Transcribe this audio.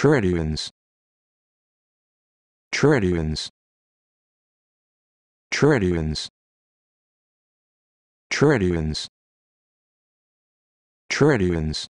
Tritians. Tritians. Tritians. Tritians. Tritians.